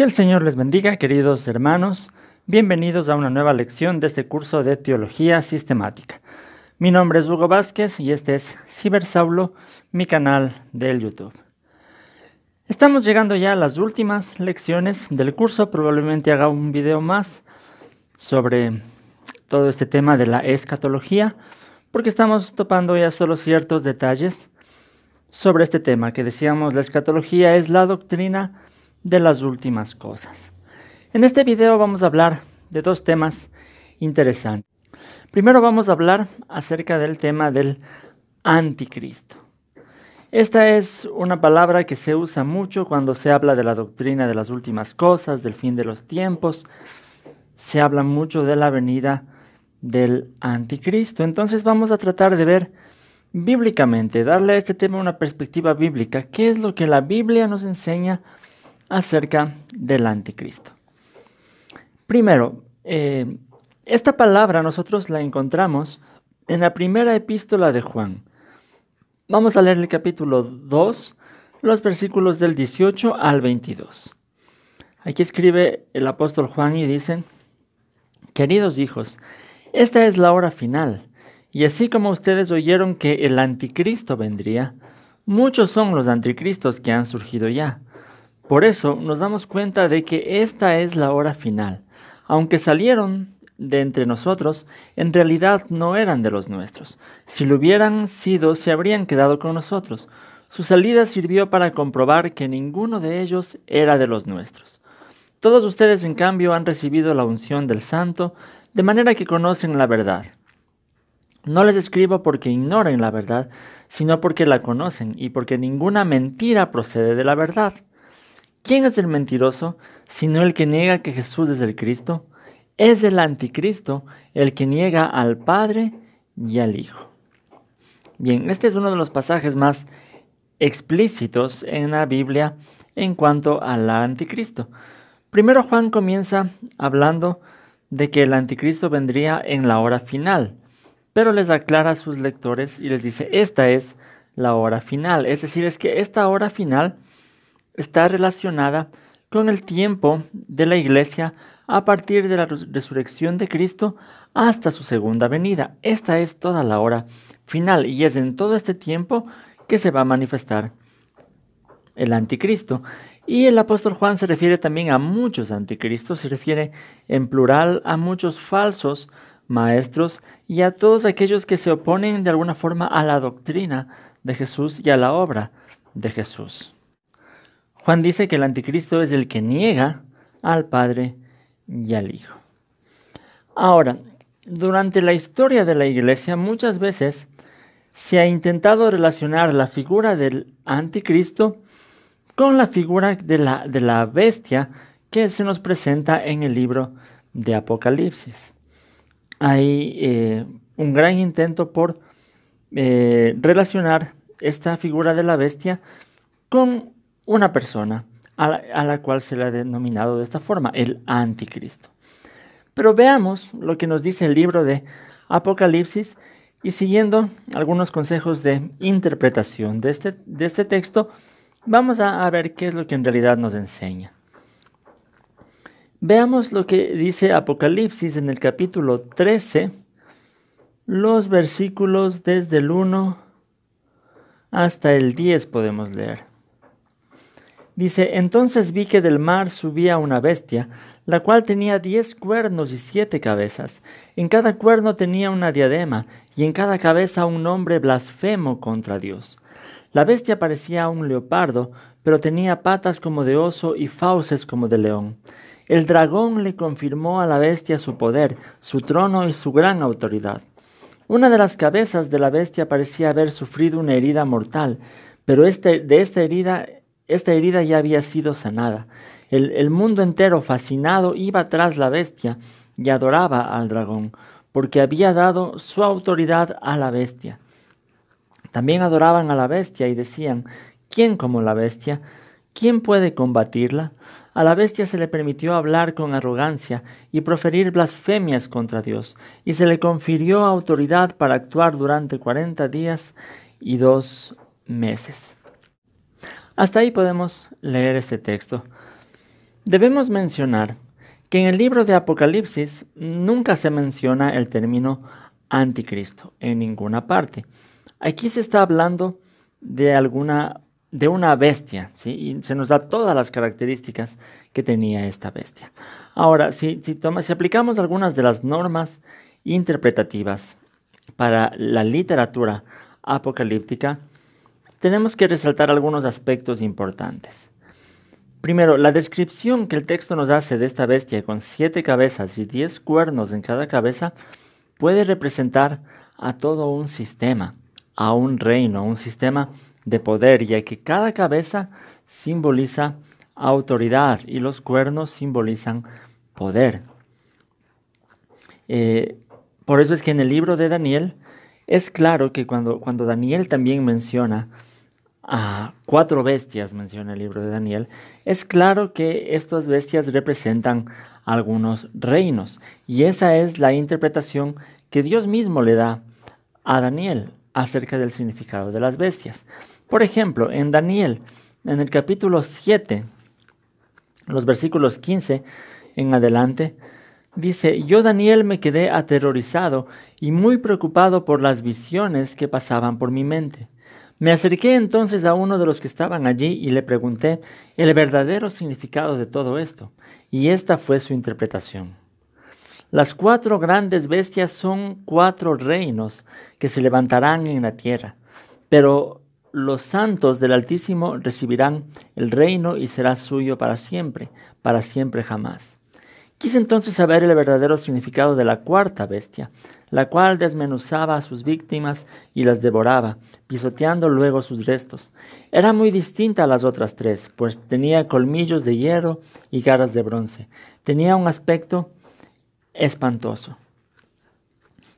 Que el Señor les bendiga, queridos hermanos. Bienvenidos a una nueva lección de este curso de Teología Sistemática. Mi nombre es Hugo Vázquez y este es Cibersaulo, mi canal del YouTube. Estamos llegando ya a las últimas lecciones del curso. Probablemente haga un video más sobre todo este tema de la escatología, porque estamos topando ya solo ciertos detalles sobre este tema que decíamos la escatología es la doctrina de las últimas cosas. En este video vamos a hablar de dos temas interesantes. Primero vamos a hablar acerca del tema del anticristo. Esta es una palabra que se usa mucho cuando se habla de la doctrina de las últimas cosas, del fin de los tiempos. Se habla mucho de la venida del anticristo. Entonces vamos a tratar de ver bíblicamente, darle a este tema una perspectiva bíblica. ¿Qué es lo que la Biblia nos enseña? acerca del anticristo. Primero, eh, esta palabra nosotros la encontramos en la primera epístola de Juan. Vamos a leer el capítulo 2, los versículos del 18 al 22. Aquí escribe el apóstol Juan y dice, Queridos hijos, esta es la hora final, y así como ustedes oyeron que el anticristo vendría, muchos son los anticristos que han surgido ya. Por eso nos damos cuenta de que esta es la hora final. Aunque salieron de entre nosotros, en realidad no eran de los nuestros. Si lo hubieran sido, se habrían quedado con nosotros. Su salida sirvió para comprobar que ninguno de ellos era de los nuestros. Todos ustedes, en cambio, han recibido la unción del Santo, de manera que conocen la verdad. No les escribo porque ignoren la verdad, sino porque la conocen y porque ninguna mentira procede de la verdad. ¿Quién es el mentiroso sino el que niega que Jesús es el Cristo? Es el anticristo el que niega al Padre y al Hijo. Bien, este es uno de los pasajes más explícitos en la Biblia en cuanto al anticristo. Primero Juan comienza hablando de que el anticristo vendría en la hora final, pero les aclara a sus lectores y les dice, esta es la hora final, es decir, es que esta hora final está relacionada con el tiempo de la iglesia a partir de la resurrección de Cristo hasta su segunda venida. Esta es toda la hora final y es en todo este tiempo que se va a manifestar el anticristo. Y el apóstol Juan se refiere también a muchos anticristos, se refiere en plural a muchos falsos maestros y a todos aquellos que se oponen de alguna forma a la doctrina de Jesús y a la obra de Jesús. Juan dice que el anticristo es el que niega al Padre y al Hijo. Ahora, durante la historia de la Iglesia muchas veces se ha intentado relacionar la figura del anticristo con la figura de la, de la bestia que se nos presenta en el libro de Apocalipsis. Hay eh, un gran intento por eh, relacionar esta figura de la bestia con una persona a la, cual se le ha denominado de esta forma, el anticristo. Pero veamos lo que nos dice el libro de Apocalipsis y siguiendo algunos consejos de interpretación de este, de este texto, vamos a ver qué es lo que en realidad nos enseña. Veamos lo que dice Apocalipsis en el capítulo 13, los versículos desde el 1 hasta el 10 podemos leer. Dice, entonces vi que del mar subía una bestia, la cual tenía diez cuernos y siete cabezas. En cada cuerno tenía una diadema, y en cada cabeza un nombre blasfemo contra Dios. La bestia parecía un leopardo, pero tenía patas como de oso y fauces como de león. El dragón le confirmó a la bestia su poder, su trono y su gran autoridad. Una de las cabezas de la bestia parecía haber sufrido una herida mortal, pero este, de esta herida esta herida ya había sido sanada. El, mundo entero, fascinado, iba tras la bestia y adoraba al dragón, porque había dado su autoridad a la bestia. También adoraban a la bestia y decían, ¿quién como la bestia? ¿Quién puede combatirla? A la bestia se le permitió hablar con arrogancia y proferir blasfemias contra Dios, y se le confirió autoridad para actuar durante cuarenta días y dos meses. Hasta ahí podemos leer este texto. Debemos mencionar que en el libro de Apocalipsis nunca se menciona el término anticristo en ninguna parte. Aquí se está hablando de alguna de una bestia, y se nos da todas las características que tenía esta bestia. Ahora, si aplicamos algunas de las normas interpretativas para la literatura apocalíptica, tenemos que resaltar algunos aspectos importantes. Primero, la descripción que el texto nos hace de esta bestia con siete cabezas y diez cuernos en cada cabeza puede representar a todo un sistema, a un reino, a un sistema de poder, ya que cada cabeza simboliza autoridad y los cuernos simbolizan poder. Eh, por eso es que en el libro de Daniel es claro que cuando, cuando Daniel también menciona a cuatro bestias, menciona el libro de Daniel, es claro que estas bestias representan algunos reinos. Y esa es la interpretación que Dios mismo le da a Daniel acerca del significado de las bestias. Por ejemplo, en Daniel, en el capítulo 7, los versículos 15 en adelante, Dice, yo Daniel me quedé aterrorizado y muy preocupado por las visiones que pasaban por mi mente. Me acerqué entonces a uno de los que estaban allí y le pregunté el verdadero significado de todo esto, y esta fue su interpretación. Las cuatro grandes bestias son cuatro reinos que se levantarán en la tierra, pero los santos del Altísimo recibirán el reino y será suyo para siempre, para siempre jamás. Quise entonces saber el verdadero significado de la cuarta bestia, la cual desmenuzaba a sus víctimas y las devoraba, pisoteando luego sus restos. Era muy distinta a las otras tres, pues tenía colmillos de hierro y garras de bronce. Tenía un aspecto espantoso.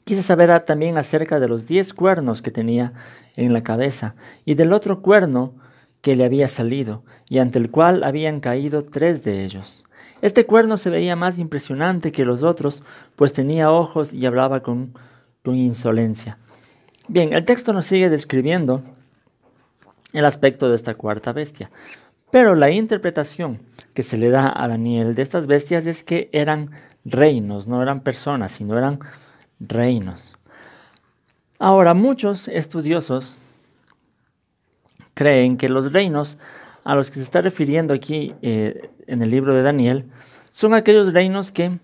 Quise saber también acerca de los diez cuernos que tenía en la cabeza y del otro cuerno que le había salido, y ante el cual habían caído tres de ellos. Este cuerno se veía más impresionante que los otros, pues tenía ojos y hablaba con, insolencia. Bien, el texto nos sigue describiendo el aspecto de esta cuarta bestia. Pero la interpretación que se le da a Daniel de estas bestias es que eran reinos, no eran personas, sino eran reinos. Ahora, muchos estudiosos creen que los reinos a los que se está refiriendo aquí eh, en el libro de Daniel son aquellos reinos que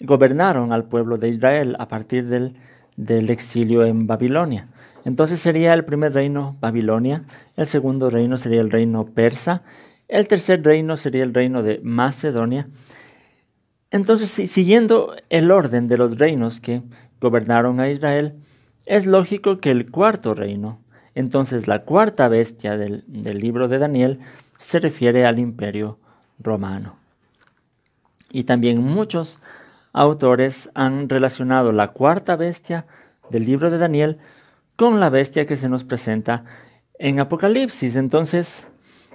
gobernaron al pueblo de Israel a partir del exilio en Babilonia. Entonces sería el primer reino Babilonia, el segundo reino sería el reino persa, el tercer reino sería el reino de Macedonia. Entonces, siguiendo el orden de los reinos que gobernaron a Israel, es lógico que el cuarto reino entonces la cuarta bestia del, del libro de Daniel se refiere al imperio romano. Y también muchos autores han relacionado la cuarta bestia del libro de Daniel con la bestia que se nos presenta en Apocalipsis. Entonces,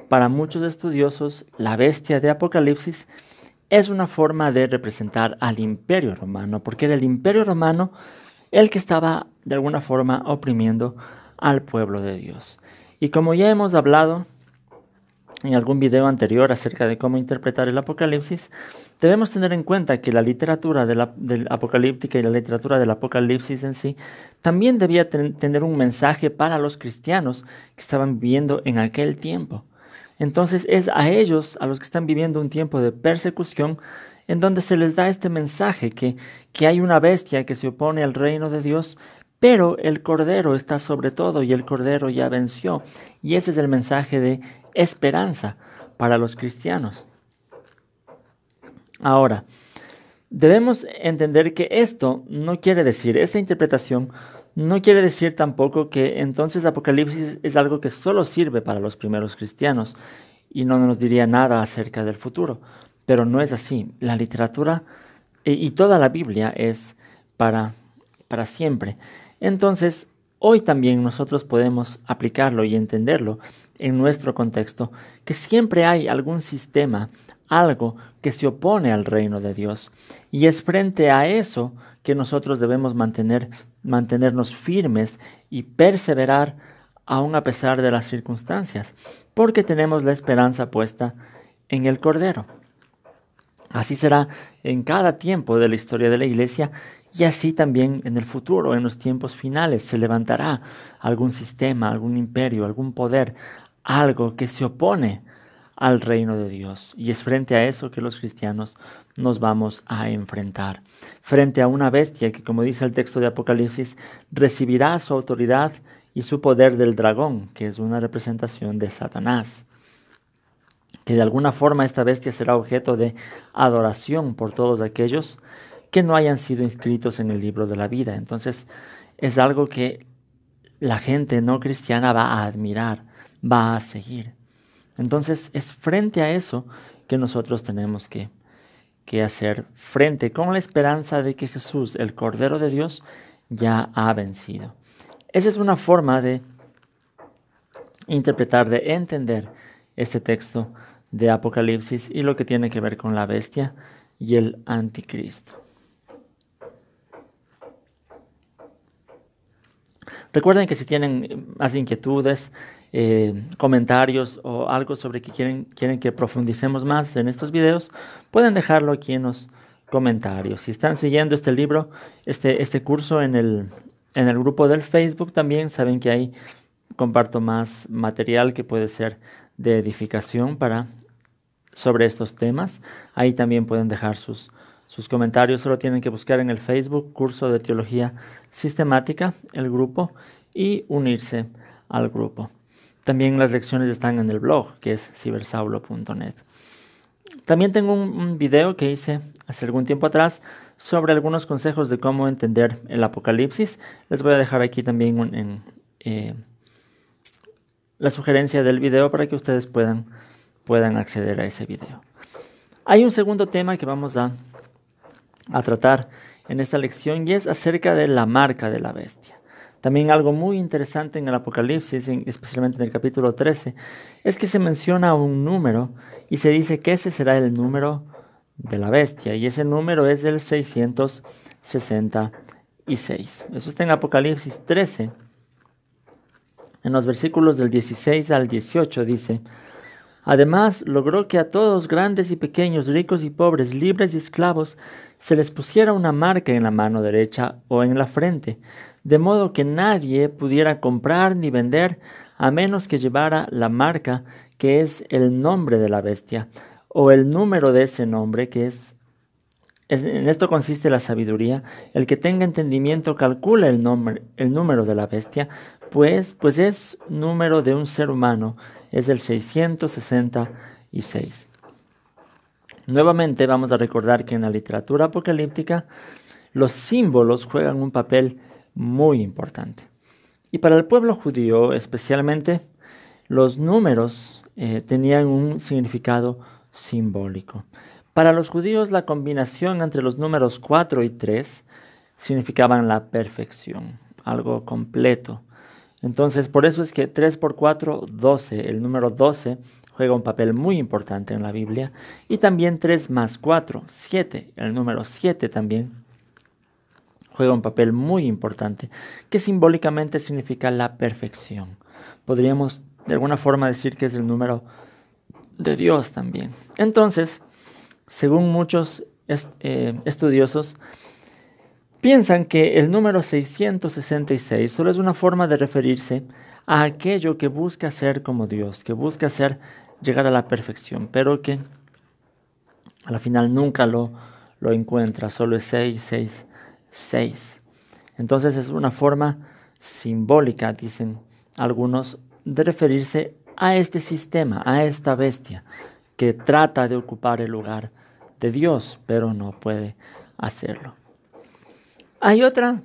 para muchos estudiosos, la bestia de Apocalipsis es una forma de representar al imperio romano, porque era el imperio romano el que estaba de alguna forma oprimiendo al pueblo de Dios. Y como ya hemos hablado en algún video anterior acerca de cómo interpretar el Apocalipsis, debemos tener en cuenta que la literatura del apocalíptica y la literatura del Apocalipsis en sí también debía tener un mensaje para los cristianos que estaban viviendo en aquel tiempo. Entonces es a ellos, a los que están viviendo un tiempo de persecución, en donde se les da este mensaje que, que hay una bestia que se opone al reino de Dios pero el Cordero está sobre todo y el Cordero ya venció. Y ese es el mensaje de esperanza para los cristianos. Ahora, debemos entender que esto no quiere decir, esta interpretación no quiere decir tampoco que entonces Apocalipsis es algo que solo sirve para los primeros cristianos y no nos diría nada acerca del futuro. Pero no es así. La literatura eh, y toda la Biblia es para, para siempre. Entonces, hoy también nosotros podemos aplicarlo y entenderlo en nuestro contexto, que siempre hay algún sistema, algo que se opone al reino de Dios. Y es frente a eso que nosotros debemos mantener, mantenernos firmes y perseverar aun a pesar de las circunstancias, porque tenemos la esperanza puesta en el Cordero. Así será en cada tiempo de la historia de la Iglesia y así también en el futuro, en los tiempos finales, se levantará algún sistema, algún imperio, algún poder, algo que se opone al reino de Dios. Y es frente a eso que los cristianos nos vamos a enfrentar. Frente a una bestia que, como dice el texto de Apocalipsis, recibirá su autoridad y su poder del dragón, que es una representación de Satanás. Que de alguna forma esta bestia será objeto de adoración por todos aquellos que no hayan sido inscritos en el libro de la vida. Entonces es algo que la gente no cristiana va a admirar, va a seguir. Entonces es frente a eso que nosotros tenemos que, que hacer frente con la esperanza de que Jesús, el Cordero de Dios, ya ha vencido. Esa es una forma de interpretar, de entender este texto de Apocalipsis y lo que tiene que ver con la bestia y el anticristo. Recuerden que si tienen eh, más inquietudes, eh, comentarios o algo sobre que quieren, quieren que profundicemos más en estos videos, pueden dejarlo aquí en los comentarios. Si están siguiendo este libro, este, este curso en el, en el grupo del Facebook, también saben que ahí comparto más material que puede ser de edificación para sobre estos temas. Ahí también pueden dejar sus sus comentarios solo tienen que buscar en el Facebook Curso de Teología Sistemática, el grupo, y unirse al grupo. También las lecciones están en el blog, que es cibersaulo.net. También tengo un, video que hice hace algún tiempo atrás sobre algunos consejos de cómo entender el apocalipsis. Les voy a dejar aquí también eh, la sugerencia del video para que ustedes puedan, puedan acceder a ese video. Hay un segundo tema que vamos a a tratar en esta lección y es acerca de la marca de la bestia. También algo muy interesante en el Apocalipsis, especialmente en el capítulo 13, es que se menciona un número y se dice que ese será el número de la bestia y ese número es el 666. Eso está en Apocalipsis 13. En los versículos del 16 al 18 dice, Además, logró que a todos, grandes y pequeños, ricos y pobres, libres y esclavos, se les pusiera una marca en la mano derecha o en la frente, de modo que nadie pudiera comprar ni vender a menos que llevara la marca, que es el nombre de la bestia, o el número de ese nombre, que es en esto consiste la sabiduría. El que tenga entendimiento calcula el, nombre, el número de la bestia, pues, pues es número de un ser humano, es del 666. Nuevamente vamos a recordar que en la literatura apocalíptica los símbolos juegan un papel muy importante. Y para el pueblo judío especialmente, los números eh, tenían un significado simbólico. Para los judíos la combinación entre los números 4 y 3 significaban la perfección, algo completo, entonces, por eso es que 3 por 4, 12. El número 12 juega un papel muy importante en la Biblia. Y también 3 más 4, 7. El número 7 también juega un papel muy importante, que simbólicamente significa la perfección. Podríamos de alguna forma decir que es el número de Dios también. Entonces, según muchos eh, estudiosos, Piensan que el número 666 solo es una forma de referirse a aquello que busca ser como Dios, que busca ser llegar a la perfección, pero que a la final nunca lo, lo encuentra, solo es 666. Entonces es una forma simbólica, dicen algunos, de referirse a este sistema, a esta bestia, que trata de ocupar el lugar de Dios, pero no puede hacerlo. Hay otra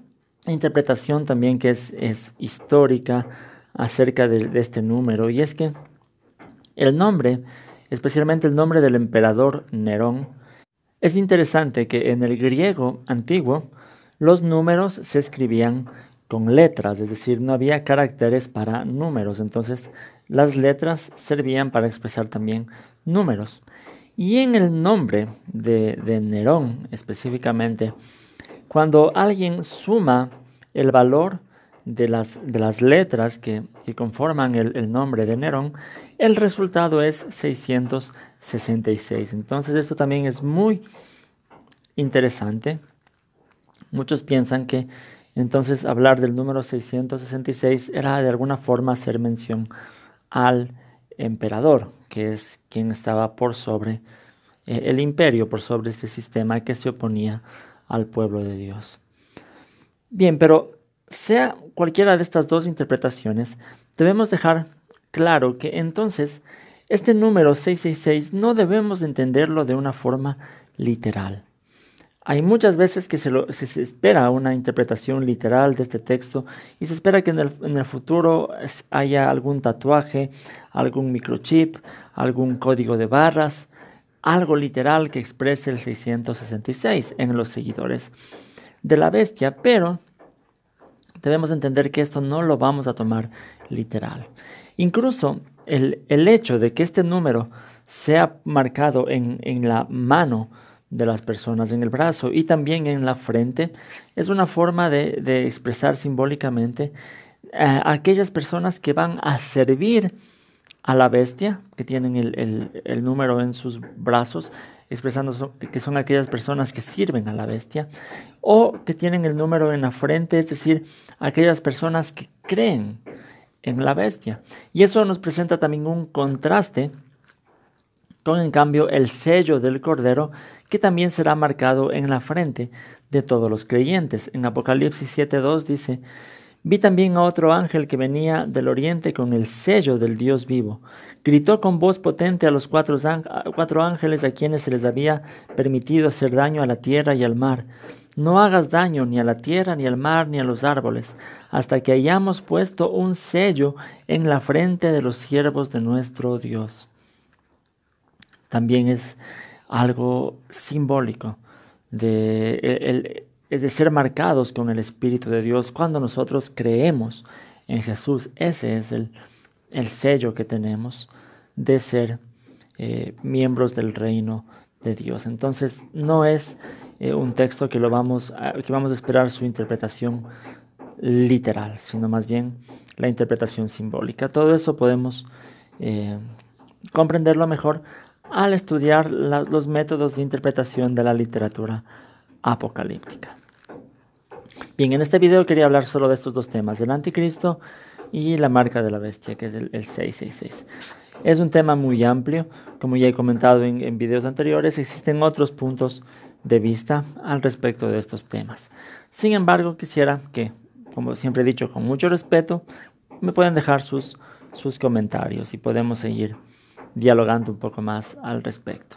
interpretación también que es, histórica acerca de, este número y es que el nombre, especialmente el nombre del emperador Nerón, es interesante que en el griego antiguo los números se escribían con letras, es decir, no había caracteres para números, entonces las letras servían para expresar también números. Y en el nombre de, de Nerón específicamente, cuando alguien suma el valor de las, de las letras que, que conforman el, nombre de Nerón, el resultado es 666. Entonces esto también es muy interesante. Muchos piensan que entonces hablar del número 666 era de alguna forma hacer mención al emperador, que es quien estaba por sobre eh, el imperio, por sobre este sistema que se oponía al pueblo de Dios. Bien, pero sea cualquiera de estas dos interpretaciones, debemos dejar claro que entonces este número 666 no debemos entenderlo de una forma literal. Hay muchas veces que se, espera una interpretación literal de este texto y se espera que en el futuro haya algún tatuaje, algún microchip, algún código de barras, algo literal que exprese el 666 en los seguidores de la bestia, pero debemos entender que esto no lo vamos a tomar literal. Incluso el, el hecho de que este número sea marcado en, en la mano, de las personas en el brazo y también en la frente. Es una forma de, de expresar simbólicamente eh, a aquellas personas que van a servir a la bestia, que tienen el, el, número en sus brazos, expresando que son aquellas personas que sirven a la bestia, o que tienen el número en la frente, es decir, aquellas personas que creen en la bestia. Y eso nos presenta también un contraste con en cambio el sello del Cordero, que también será marcado en la frente de todos los creyentes. En Apocalipsis 7.2 dice, Vi también a otro ángel que venía del oriente con el sello del Dios vivo. Gritó con voz potente a los cuatro, ángeles a quienes se les había permitido hacer daño a la tierra y al mar. No hagas daño ni a la tierra, ni al mar, ni a los árboles, hasta que hayamos puesto un sello en la frente de los siervos de nuestro Dios. También es algo simbólico de el es de ser marcados con el Espíritu de Dios cuando nosotros creemos en Jesús. Ese es el, sello que tenemos de ser eh, miembros del reino de Dios. Entonces, no es eh, un texto que, lo vamos a, que vamos a esperar su interpretación literal, sino más bien la interpretación simbólica. Todo eso podemos eh, comprenderlo mejor al estudiar los métodos de interpretación de la literatura apocalíptica en este video quería hablar solo de estos dos temas, del anticristo y la marca de la bestia, que es el, 666. Es un tema muy amplio, como ya he comentado en, videos anteriores, existen otros puntos de vista al respecto de estos temas. Sin embargo, quisiera que, como siempre he dicho con mucho respeto, me puedan dejar sus, sus comentarios y podemos seguir dialogando un poco más al respecto.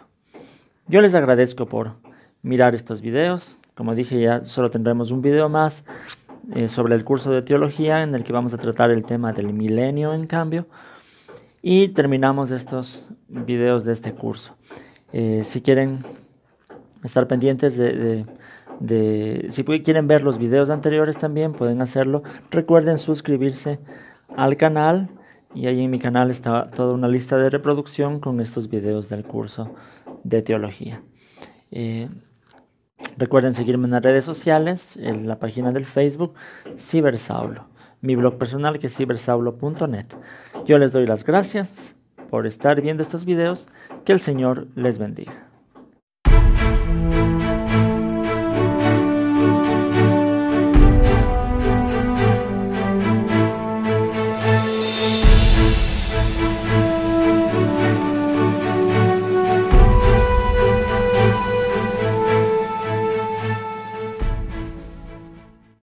Yo les agradezco por mirar estos videos. Como dije, ya solo tendremos un video más eh, sobre el curso de teología en el que vamos a tratar el tema del milenio, en cambio. Y terminamos estos videos de este curso. Eh, si quieren estar pendientes de, si quieren ver los videos anteriores también pueden hacerlo recuerden suscribirse al canal y ahí en mi canal está toda una lista de reproducción con estos videos del curso de teología eh, Recuerden seguirme en las redes sociales, en la página del Facebook, Cibersaulo, mi blog personal que es cibersaulo.net. Yo les doy las gracias por estar viendo estos videos. Que el Señor les bendiga.